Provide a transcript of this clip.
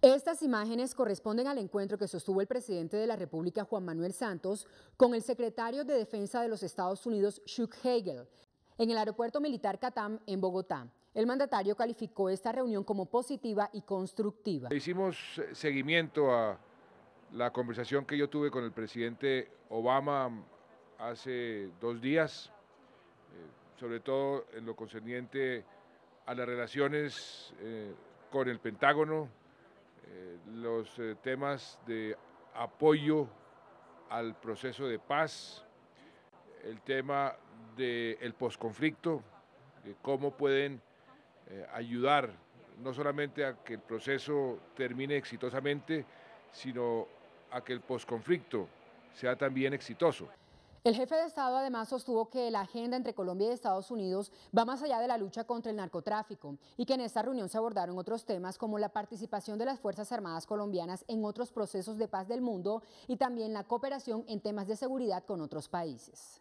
Estas imágenes corresponden al encuentro que sostuvo el presidente de la República, Juan Manuel Santos, con el secretario de Defensa de los Estados Unidos, Chuck Hagel, en el aeropuerto militar Catam, en Bogotá. El mandatario calificó esta reunión como positiva y constructiva. Hicimos eh, seguimiento a la conversación que yo tuve con el presidente Obama mm, hace dos días, eh, sobre todo en lo concerniente a las relaciones eh, con el Pentágono, eh, los eh, temas de apoyo al proceso de paz, el tema del posconflicto, de cómo pueden ayudar no solamente a que el proceso termine exitosamente, sino a que el posconflicto sea también exitoso. El jefe de Estado además sostuvo que la agenda entre Colombia y Estados Unidos va más allá de la lucha contra el narcotráfico y que en esta reunión se abordaron otros temas como la participación de las Fuerzas Armadas colombianas en otros procesos de paz del mundo y también la cooperación en temas de seguridad con otros países.